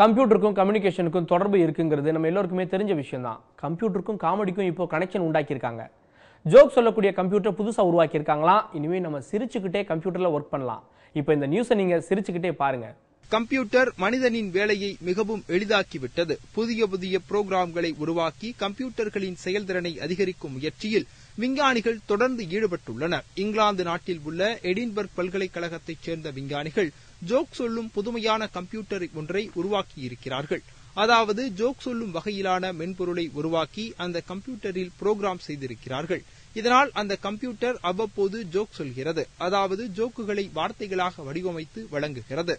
கம்ப்யூட்டருக்கும் கம்யூனிகேஷனுக்கும் தொடர்பு இருக்குங்கிறது நம்ம எல்லோருக்குமே தெரிஞ்ச விஷயம் தான் கம்ப்யூட்டருக்கும் காமெடிக்கும் இப்போ கனெக்ஷன் உண்டாக்கியிருக்காங்க ஜோக் சொல்லக்கூடிய கம்ப்யூட்டர் புதுசாக உருவாக்கியிருக்காங்களாம் இனிமேல் நம்ம சிரிச்சுக்கிட்டே கம்ப்யூட்டரில் ஒர்க் பண்ணலாம் இப்போ இந்த நியூஸை நீங்கள் சிரிச்சுக்கிட்டே பாருங்கள் கம்ப்யூட்டர் மனிதனின் வேலையை மிகவும் எளிதாக்கிவிட்டது புதிய புதிய புரோகிராம்களை உருவாக்கி கம்ப்யூட்டர்களின் செயல்திறனை அதிகரிக்கும் முயற்சியில் விஞ்ஞானிகள் தொடர்ந்து ஈடுபட்டுள்ளனர் இங்கிலாந்து நாட்டில் உள்ள எடின்பர்க் பல்கலைக்கழகத்தைச் சேர்ந்த விஞ்ஞானிகள் ஜோக் சொல்லும் புதுமையான கம்ப்யூட்டர் ஒன்றை உருவாக்கியிருக்கிறார்கள் அதாவது ஜோக் சொல்லும் வகையிலான மென்பொருளை உருவாக்கி அந்த கம்ப்யூட்டரில் புரோகிராம் செய்திருக்கிறார்கள் இதனால் அந்த கம்ப்யூட்டர் அவ்வப்போது ஜோக் சொல்கிறது அதாவது ஜோக்குகளை வார்த்தைகளாக வடிவமைத்து வழங்குகிறது